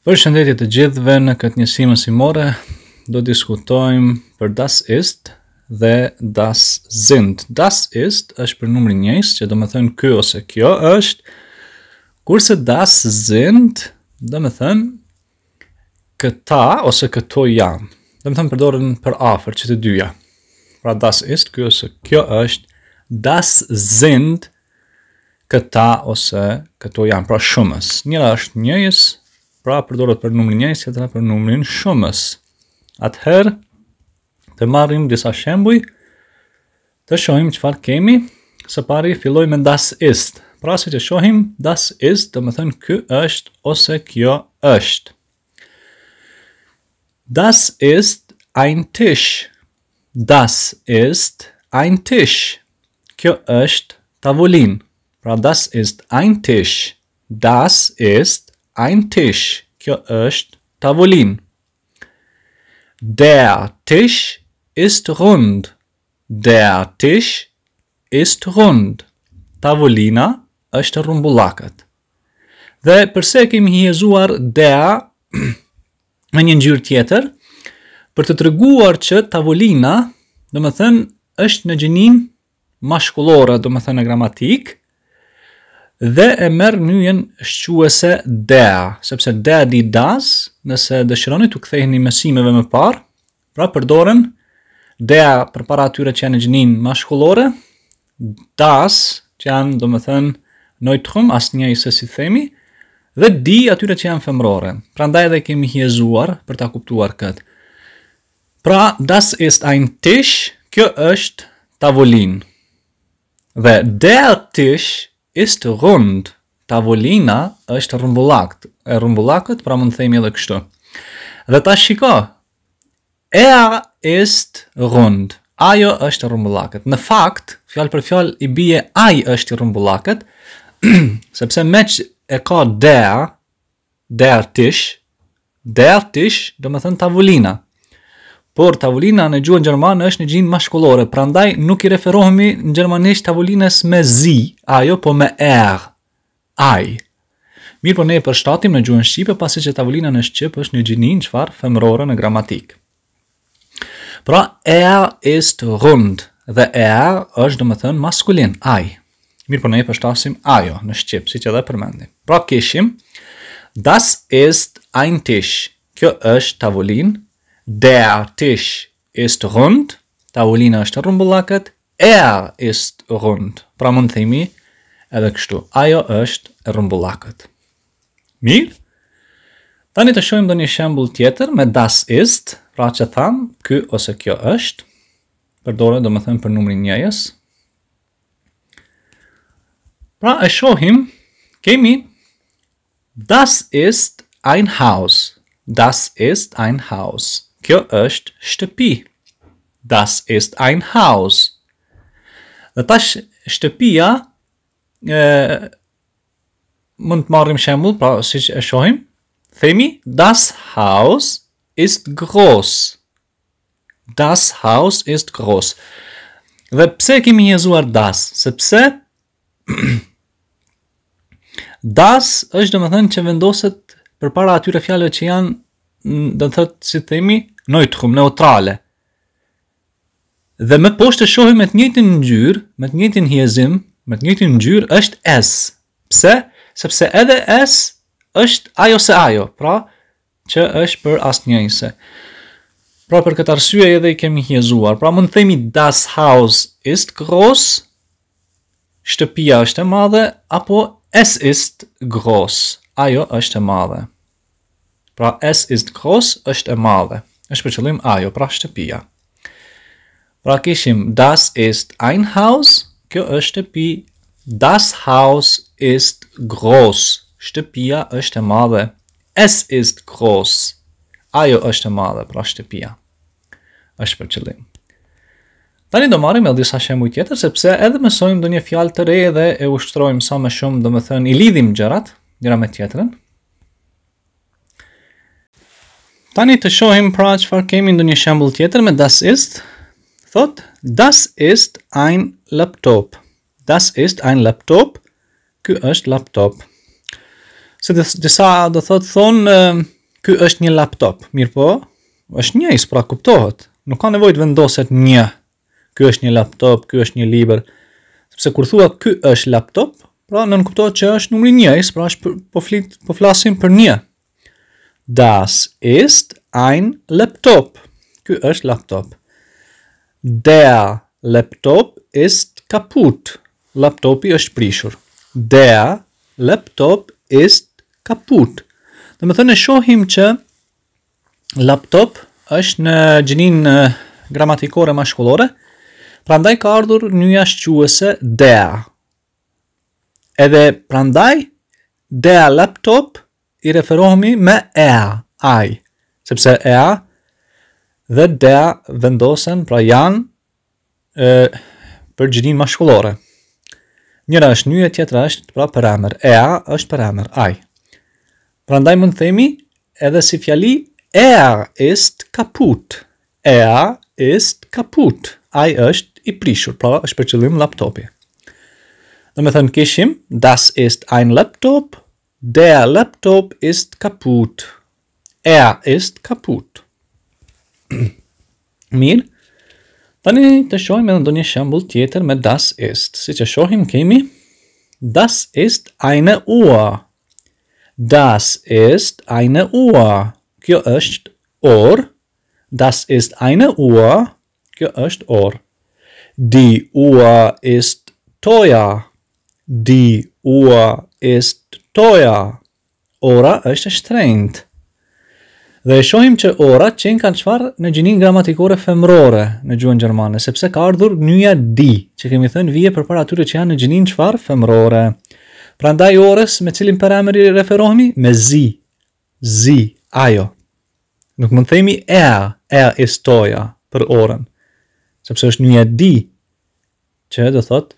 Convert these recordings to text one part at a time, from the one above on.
Për shëndetje të gjithve në këtë njësi mësimore, do diskutojmë për das ist dhe das sind. Das ist është për numri njës, që do me thënë kjo ose kjo është, kurse das sind, do me thënë këta ose këto janë. Do me thënë përdorën për afer që të dyja. Pra das ist, kjo ose kjo është, das sind këta ose këto janë, pra shumës. Njëra është njëjës, njëjës, pra përdoret për numrin një, si për numrin shumës. Atëherë, të marrim disa shembuj, të shohim që farë kemi, së pari filloj me das ist. Pra se që shohim, das ist të më thënë kë është ose kjo është. Das ist ein tisch. Das ist ein tisch. Kjo është tavullin. Pra das ist ein tisch. Das ist ein Tisch. Kjo është tavolin. Der Tisch ist rund. Der Tisch ist rund. Tavolina është rrumbullakët. Dhe përse kemi hjezuar dea me një njërë tjetër, për të treguar që tavolina, do thënë, është në gjenim mashkullore, do thënë, në gramatikë, dhe e merr myjen shquese da, sepse da di das, nëse dëshironi të ktheheni mësimeve më parë, pra përdoren dea për para atyre që janë gjinin më shkullore, das që janë do më thënë nojtëm, asë një i se si themi, dhe di atyre që janë femrore, pra ndaj dhe kemi hjezuar për ta kuptuar këtë. Pra das ist ein tish, kjo është tavolin, dhe der tish, ist rund. Tavolina është rrumbullakt. E rrumbullakt, pra mund të themi edhe kështu. Dhe ta shiko. Ea ist rund. Ajo është rrumbullakt. Në fakt, fjalë për fjalë i bie ai është rrumbullakt, sepse me që e ka der, der tisch, der të thënë tavolina. Por tavolina në gjuhën gjermane është një gjinë mashkullore, prandaj nuk i referohemi në gjermanisht tavolinës me zi, ajo po me er, aj. Mirë po ne e përshtatim në gjuhën shqipe pasi që tavolina në shqip është një gjinë në qfar femrore në gramatikë. Pra, er ist rund dhe er është do më thënë maskulin, aj. Mirë po ne e përshtasim ajo në shqip, si që dhe përmendi. Pra, kishim, das ist ein tish, kjo është tavolinë, Der Tisch ist rund. Tavolina është rrumbullakët. Er ist rund. Pra mund themi edhe kështu. Ajo është rrumbullakët. Mirë? Ta një të shohim do një shembul tjetër me das ist. Pra që thamë, kë ose kjo është. Për dore do më thëmë për numrin njëjes. Pra e shohim, kemi das ist ein haus. Das ist ein haus. Kjo është shtëpi. Das ist ein Haus. Dhe tash shtëpia e, mund të marrim shembull, pra si e shohim, themi das Haus ist groß. Das Haus ist groß. Dhe pse kemi njëzuar das? Sepse das është dhe më thënë që vendoset për para atyre fjallëve që janë do të thotë si themi, neutrum, neutrale. Dhe më poshtë shohim me të njëjtin ngjyrë, me të njëjtin hijezim, me të njëjtin ngjyrë është S. Pse? Sepse edhe S është ajo se ajo, pra që është për asnjëse. Pra për këtë arsye edhe i kemi hijezuar. Pra mund të themi das Haus ist groß, shtëpia është e madhe apo es ist groß, ajo është e madhe. Pra es ist groß është e madhe. Është për qëllim ajo, pra shtëpia. Pra kishim das ist ein Haus, kjo është shtëpi. Das Haus ist groß. Shtëpia është e madhe. Es ist groß. Ajo është e madhe, pra shtëpia. Është për qëllim Tani do marim e disa shemë u tjetër, sepse edhe mësojmë do një fjalë të re dhe e ushtrojmë sa më shumë do thënë i lidhim gjerat, njëra me tjetërën, Tani të shohim pra çfarë kemi ndonjë shembull tjetër me das ist. Thot, das ist ein Laptop. Das ist ein Laptop, ky është laptop. Se dhe sa do thot thon ky është një laptop, mirë po? Është një, pra kuptohet. Nuk ka nevojë të vendoset një. Ky është një laptop, ky është një libër. Sepse kur thua ky është laptop, pra kuptohet që është numri 1, pra po flit po flasim për një. Das ist ein laptop. Ky është laptop. Der laptop ist kaput. Laptopi është prishur. Der laptop ist kaput. Dhe më thënë e shohim që laptop është në gjinin gramatikore ma shkullore, pra ndaj ka ardhur një jashtë der. Edhe pra ndaj, der laptop është i referohemi me e, ai, sepse ea dhe der vendosen, pra janë, e, për gjinin mashkullore. Njëra është një e tjetra është pra për emër, ea është për emër, ai. Pra ndaj mund themi edhe si fjali, ea ist kaput, ea ist kaput, ai është i prishur, pra është për qëllim laptopi. Në me thënë kishim, das ist ein laptop, Der laptop ist kaput. Er ist kaput. Mir? Tani të shohim edhe ndonjë shembull tjetër me das ist. Siç e shohim kemi das ist eine Uhr. Das ist eine Uhr. Kjo është orë. Das ist eine Uhr. Kjo është orë. Die Uhr ist teuer. Die Uhr ist toja. Ora është e Dhe e shohim që ora qenë kanë qfarë në gjinin gramatikore femrore në gjuhën Gjermane, sepse ka ardhur njëja di, që kemi thënë vje për para atyre që janë në gjinin qfarë femrore. Pra ndaj orës me cilin për emëri referohemi me zi, zi, ajo. Nuk mund themi e, e e stoja për orën, sepse është njëja di, që do thotë,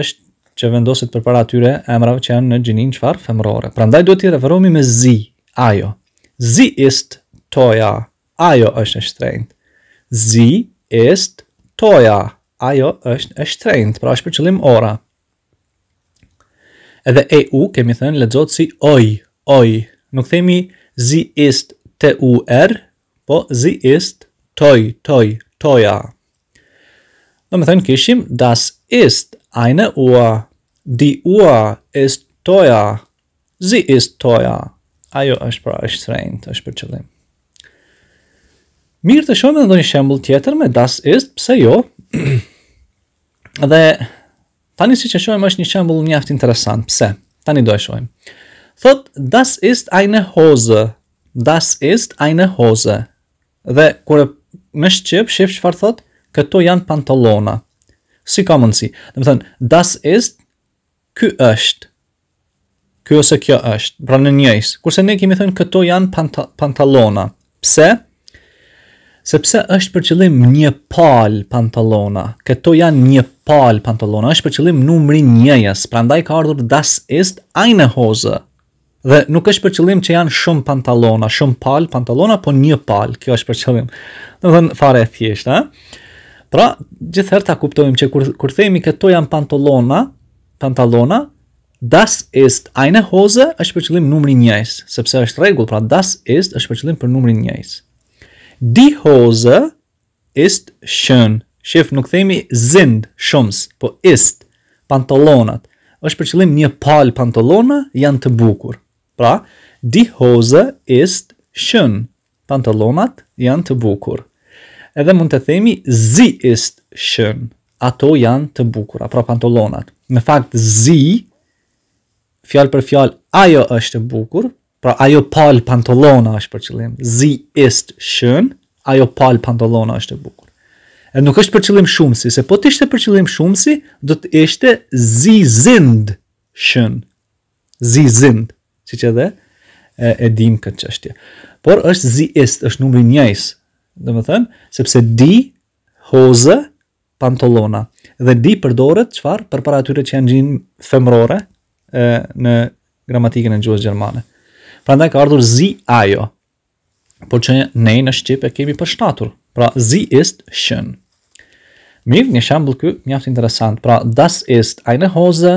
është që vendosit për para tyre emrave që janë në gjinin qëfar femrore. Pra ndaj duhet t'i referomi me zi, ajo. Zi ist toja, ajo është në shtrejnë. Zi ist toja, ajo është e shtrejnë. Pra është për qëllim ora. Edhe e u kemi thënë ledzot si oj, oj. Nuk themi zi ist te u er, po zi ist toj, toj, toja. Do me thënë kishim das ist ajne ua, di ua is toja, zi is toja. Ajo është pra është srejnë, është për qëllim. Mirë të shumë dhe një shembul tjetër me das ist, pse jo? dhe tani si që shumë është një shembul aftë interesant, pse? Tani do e shumë. Thot, das ist eine hoze. Das ist eine hoze. Dhe kure me shqip, shqip që farë thot, këto janë pantalona. Si ka mundësi? Dhe më thënë, das ist ky është, ky ose kjo është, pra në njëjës, kurse ne kemi thënë këto janë panta, pantalona, pse? Sepse është për qëllim një pal pantalona, këto janë një pal pantalona, është për qëllim numri njëjës, pra ndaj ka ardhur das ist eine hose, dhe nuk është për qëllim që janë shumë pantalona, shumë pal pantalona, po një pal, kjo është për qëllim, në dhe fare e thjeshtë, eh? pra gjithërta kuptojmë që kur, kur themi këto janë pantalona, pantalona, das ist eine Hose, është për qëllim numri njëjës, sepse është regull, pra das ist, është për qëllim për numri njëjës. Die Hose ist schön, shif nuk themi zind, shumës, po ist, pantalonat, është për qëllim një pal pantalona, janë të bukur. Pra, die Hose ist schön, pantalonat janë të bukur. Edhe mund të themi, zi ist schön, ato janë të bukura, pra pantalonat në fakt zi, fjalë për fjalë, ajo është e bukur, pra ajo pal pantolona është për qëllim, zi ist shën, ajo pal pantolona është e bukur. E nuk është për qëllim shumësi, se po të ishte për qëllim shumësi, do të ishte zi zind shën, zi zind, që që dhe, e, e dim këtë qështje. Por është zi ist, është numri 1. dhe më thënë, sepse di, hoze, pantolona. Dhe di përdoret qëfar për para atyre që janë gjinë femrore e, në gramatikën e gjuhës gjermane. Pra ndaj ka ardhur zi ajo, por që ne në Shqip e kemi përshnatur. Pra zi ist shën. Mirë, një shembull kë mjaft interesant. Pra das ist eine hoze,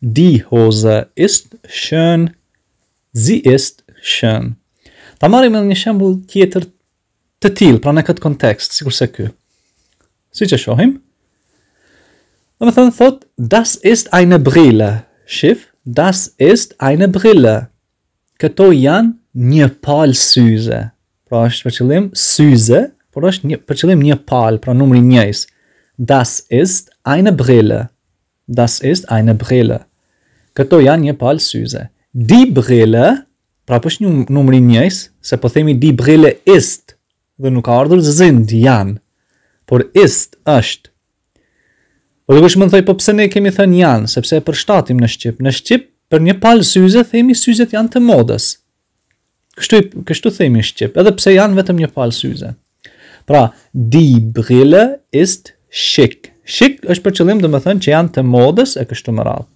di hoze ist shën, zi ist shën. Ta marim edhe një shambull tjetër të tilë, pra në këtë kontekst, sikur se kë si që shohim. Dhe me thënë thot, das ist eine brille, shif, das ist eine brille. Këto janë një palë syze, pra është për qëllim syze, por është një, për qëllim një pal, pra numri njëjës. Das ist eine brille, das ist eine brille. Këto janë një palë syze. Di brille, pra për është një numri njëjës, se po themi di brille ist, dhe nuk ardhur zëzind janë por ist është. O po dhe kush më thoi po pse ne kemi thën janë, sepse e përshtatim në shqip. Në shqip për një pal syze themi syzet janë të modës. Kështu kështu themi në shqip, edhe pse janë vetëm një pal syze. Pra, di brille ist schick. Schick është për qëllim domethënë që janë të modës e kështu me radhë.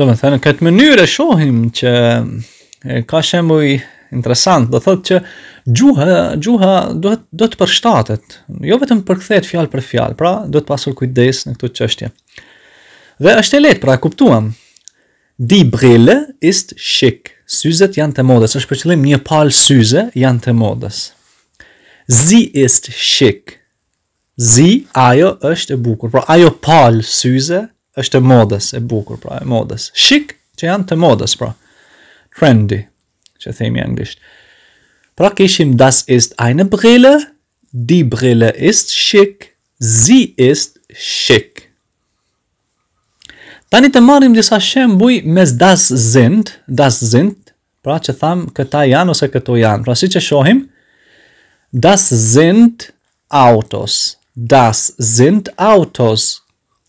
Domethënë në këtë mënyrë shohim që ka shembull interesant, do thotë që gjuha, gjuha do të do të përshtatet, jo vetëm përkthehet fjalë për fjalë, pra do të pasur kujdes në këtë çështje. Dhe është e lehtë, pra kuptuam. Di brille ist shik, syzet janë të modës, është për qëllim një palë syze janë të modës. Zi ist shik. Zi, ajo është e bukur. Pra ajo palë syze është e modës, e bukur, pra e modës. Shik që janë të modës, pra. Trendy, që themi anglisht. Pra kishim das ist eine Brille, die Brille ist schick, sie ist schick. Tani të marrim disa shembuj mes das sind, das sind, pra që tham këta janë ose këto janë. Pra si që shohim, das sind autos, das sind autos,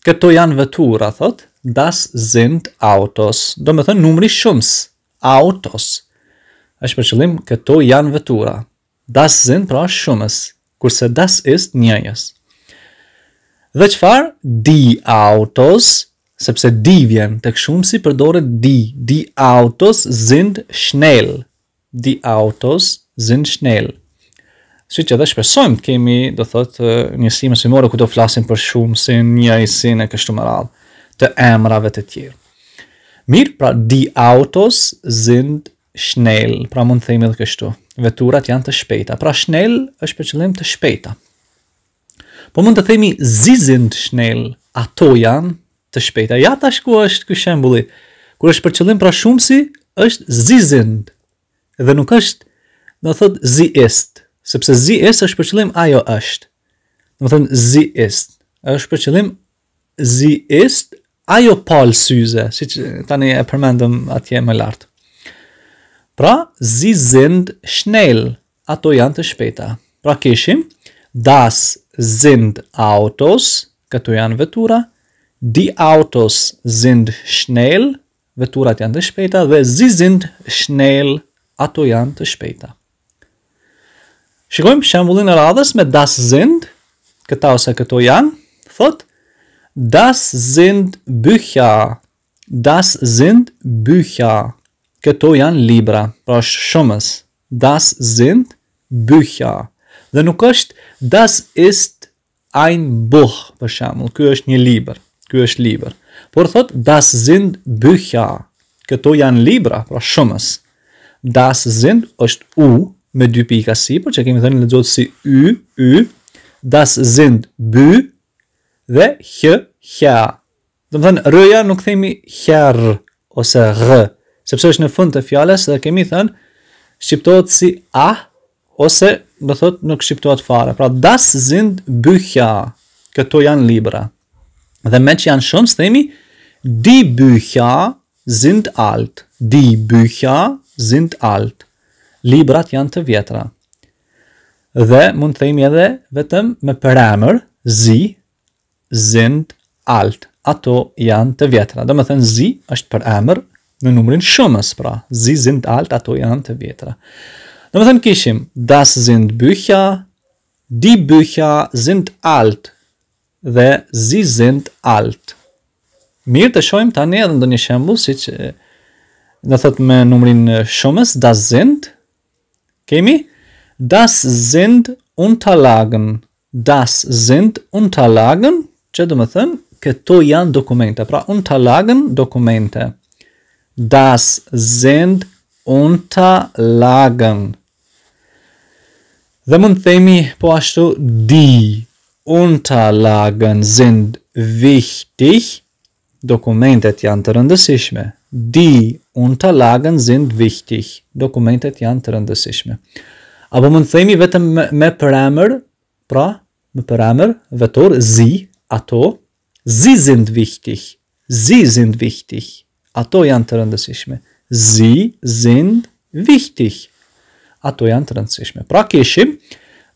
këto janë vetura, thot, das sind autos, do me thënë numri shumës, autos është për qëllim këto janë vetura. Das sind pra shumës, kurse das ist njëjës. Dhe qëfar? Di autos, sepse di vjen, të këshumë si përdore di. Di autos sind shnel. Di autos sind shnel. Si që dhe shpesojmë të kemi, do thot, një si mësimore ku do flasim për shumë si njëjësin e kështu më radhë, të emrave të tjerë. Mirë, pra, di autos sind shnel shnel, pra mund të themi edhe kështu. Veturat janë të shpejta, pra shnel është për qëllim të shpejta. Po mund të themi zizin të shnel, ato janë të shpejta. Ja tash ku është ky shembulli. Kur është për qëllim pra shumsi është zizin. Dhe nuk është, do thot zi ist, sepse zi ist është për qëllim ajo është. Do thon zi ist. Është për qëllim zi ist ajo pal syze, siç tani e përmendëm atje më lart. Pra, zi zind shnel, ato janë të shpeta. Pra, keshim, das zind autos, këto janë vetura, di autos zind shnel, veturat janë të shpeta, dhe zi zind shnel, ato janë të shpeta. Shikojmë shembulin e radhës me das zind, këta ose këto janë, thot, das zind bëhja, das zind bëhja, këto janë libra, pra është shumës. Das sind bëhja. Dhe nuk është das ist ein buch, për shemë, kjo është një libra, kjo është libra. Por thot das sind bëhja. këto janë libra, pra shumës. Das sind është u, me dy pika si, për që kemi thënë në gjotë si u, u, das sind bü, dhe hë, hja. Dhe më thënë, rëja nuk themi hërë, ose rë, sepse është në fund të fjales dhe kemi thënë, shqiptohet si a, ose do thot nuk shqiptohet fare. Pra das zind bücher. këto janë libra. Dhe me që janë shumë, së themi, di bücher zind alt, di bücher zind alt. Librat janë të vjetra. Dhe mund të themi edhe vetëm me përemër, zi, zind alt. Ato janë të vjetra. Dhe me thënë zi është për emër në numrin shumës, pra, zi zind alt, ato janë të vjetra. Në më thënë kishim, das zind bëhja, di bëhja zind alt, dhe zi zind alt. Mirë të shojmë tani edhe ndë një shembu, si që në thëtë me numrin shumës, das zind, kemi, das zind unterlagen, das zind unterlagen, që dhe më thënë, këto janë dokumente, pra unterlagen dokumente. dokumente. Das sind Unterlagen. Dhe mund themi po ashtu di Unterlagen sind wichtig. Dokumentet janë të rëndësishme. Di Unterlagen sind wichtig. Dokumentet janë të rëndësishme. Apo mund themi vetëm me përëmër, pra, me përëmër, vetor, zi, ato, zi sind wichtig. Zi sind wichtig. Ato janë të rëndësishme. Zi, sind vihtih. Ato janë të rëndësishme. Pra kishim,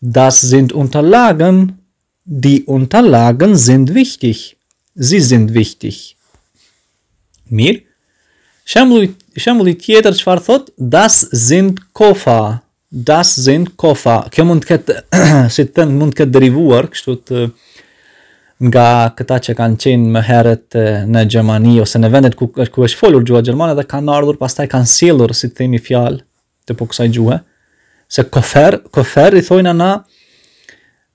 das sind unterlagen. die unterlagen di wichtig. të lagën, zind vihtih. Zi zind vihtih. Mirë. Shemulli tjetër që farë thot, das sind kofa. Das sind kofa. Kjo mund këtë, si të të të të të të të të të të nga këta që kanë qenë më herët në Gjermani ose në vendet ku, ku është folur gjuha Gjermane dhe kanë ardhur pastaj kanë silur, si të themi fjalë të po kësaj gjuhe, se kofer, kofer i thojnë na,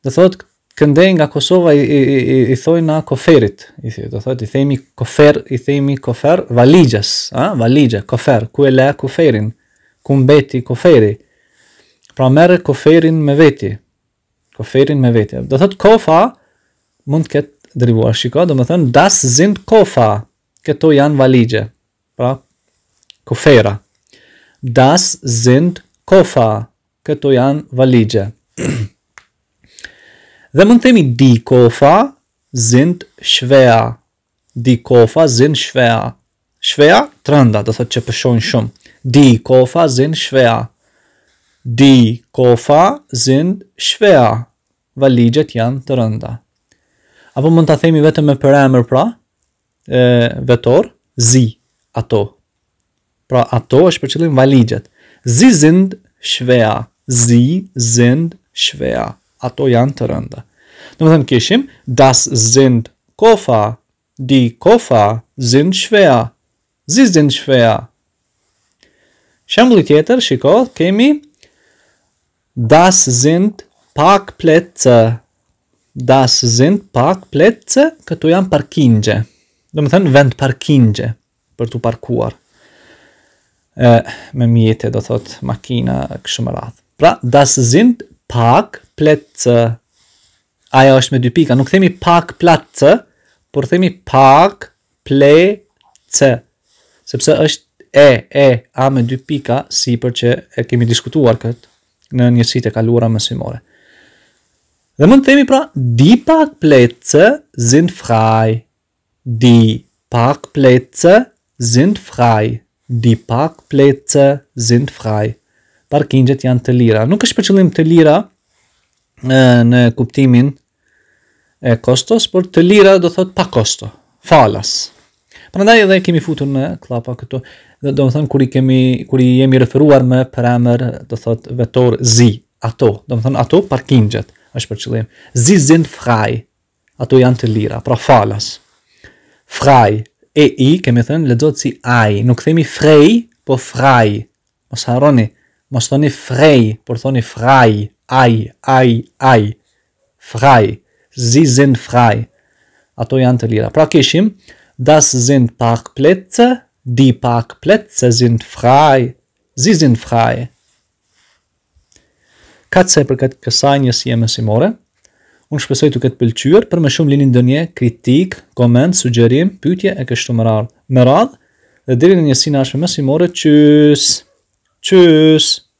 dhe thotë këndej nga Kosova i, i, i, thojnë na koferit, i thotë, thot, i themi kofer, i themi kofer, valigjes, a? valigje, kofer, ku e le koferin, ku mbeti koferi, pra merr koferin me veti, koferin me veti, dhe thotë kofa, kofa, mund të ketë dërivuar shiko, do më thënë, das zind kofa, këto janë valigje, pra, kofera, das zind kofa, këto janë valigje, dhe mund temi di kofa, zind shvea, di kofa, zind shvea, shvea, të rënda, dhe thëtë që pëshonë shumë, di kofa, zind shvea, di kofa, zind shvea, valigjet janë të rënda, apo mund ta themi vetëm me për emër pra, e, vetor, zi, ato. Pra ato është për qëllim valigjet. Zi zind shvea, zi zind shvea, ato janë të rënda. Në më thëmë kishim, das zind kofa, di kofa zind shvea, zi zind shvea. Shembuli tjetër, shiko, kemi, das zind pak pletë, das sind Parkplätze, këtu janë parkingje. Do më thënë vend parkingje për të parkuar. E, me mjetë, do thot, makina, kështë më Pra, das sind Parkplätze. Aja është me dy pika, nuk themi Parkplätze, por themi Parkplätze. Sepse është e, e, a me dy pika, si për që e kemi diskutuar këtë në njësit e kalura mësimore. Dhe mund të themi pra, di parkplätze sind frei. Di parkplätze sind frei. Di parkplätze sind frei. Parkingjet janë të lira. Nuk është për qëllim të lira në kuptimin e kostos, por të lira do thot pa kosto, falas. Prandaj edhe kemi futur në klapa këtu, dhe do më thënë kuri, kemi, kuri jemi referuar me për emër, do thot vetor zi, ato, do më thënë ato parkingjet është për qëllim. Zi zin fraj, ato janë të lira, pra falas. Fraj, e i, kemi thënë, le dhëtë si aj, nuk themi frej, po fraj. Mos haroni, mos thoni frej, por thoni fraj, aj, aj, aj, fraj, zi zin fraj, ato janë të lira. Pra kishim, das zin pak pletë, di pak pletë, zin fraj, zi zin fraj katë se për këtë kësaj një si e mësimore, unë shpesoj të këtë pëlqyër, për më shumë linin dënje, kritik, koment, sugjerim, pytje e kështu më rarë, Më radhë, dhe dirin një si në mësimore, qësë, qësë.